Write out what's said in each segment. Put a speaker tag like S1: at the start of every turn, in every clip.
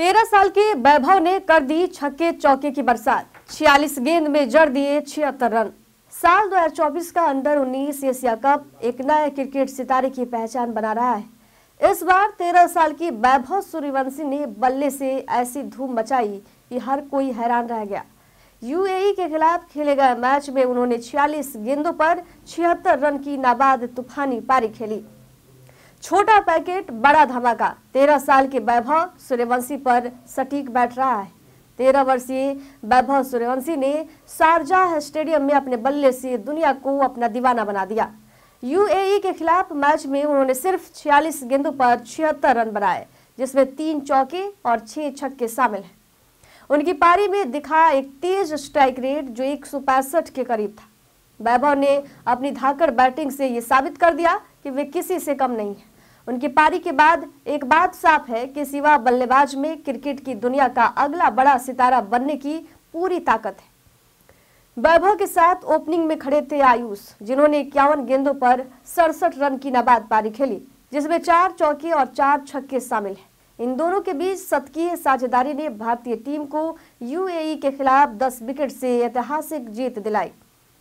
S1: तेरह साल के वैभव ने कर दी छक्के चौके की बरसात छियालीस गेंद में जड़ दिए छिहत्तर रन साल 2024 का अंडर 19 एशिया कप एक नए क्रिकेट सितारे की पहचान बना रहा है इस बार तेरह साल की वैभव सूर्यवंशी ने बल्ले से ऐसी धूम मचाई कि हर कोई हैरान रह गया यूएई के खिलाफ खेले गए मैच में उन्होंने 46 गेंदों पर छिहत्तर रन की नाबाद तूफानी पारी खेली छोटा पैकेट बड़ा धमाका तेरह साल के वैभव सूर्यवंशी पर सटीक बैठ रहा है तेरह वर्षीय वैभव सूर्यवंशी ने शारजाह स्टेडियम में अपने बल्ले से दुनिया को अपना दीवाना बना दिया यूएई के खिलाफ मैच में उन्होंने सिर्फ 46 गेंदों पर छिहत्तर रन बनाए जिसमें तीन चौके और छह छक्के शामिल हैं उनकी पारी में दिखा एक तेज स्ट्राइक रेट जो एक के करीब था वैभव ने अपनी धाकड़ बैटिंग से ये साबित कर दिया कि वे किसी से कम नहीं है उनकी पारी के बाद एक बात साफ है कि सिवा बल्लेबाज में क्रिकेट की दुनिया का अगला बड़ा सितारा बनने की पूरी ताकत है वैभव के साथ ओपनिंग में खड़े थे आयुष जिन्होंने इक्यावन गेंदों पर सड़सठ रन की नबाद पारी खेली जिसमें चार चौके और चार छक्के शामिल हैं इन दोनों के बीच सतकीय साझेदारी ने भारतीय टीम को यूएई के खिलाफ 10 विकेट से ऐतिहासिक जीत दिलाई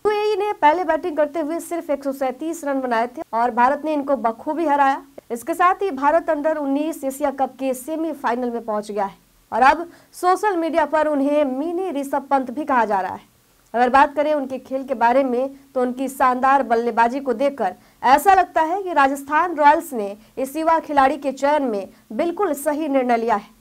S1: यूएई ने पहले बैटिंग करते हुए सिर्फ 137 रन बनाए थे और भारत ने इनको बखूबी हराया इसके साथ ही भारत अंडर 19 एशिया कप के सेमीफाइनल में पहुंच गया है और अब सोशल मीडिया पर उन्हें मिनी ऋषभ पंत भी कहा जा रहा है अगर बात करें उनके खेल के बारे में तो उनकी शानदार बल्लेबाजी को देखकर ऐसा लगता है कि राजस्थान रॉयल्स ने इस युवा खिलाड़ी के चयन में बिल्कुल सही निर्णय लिया है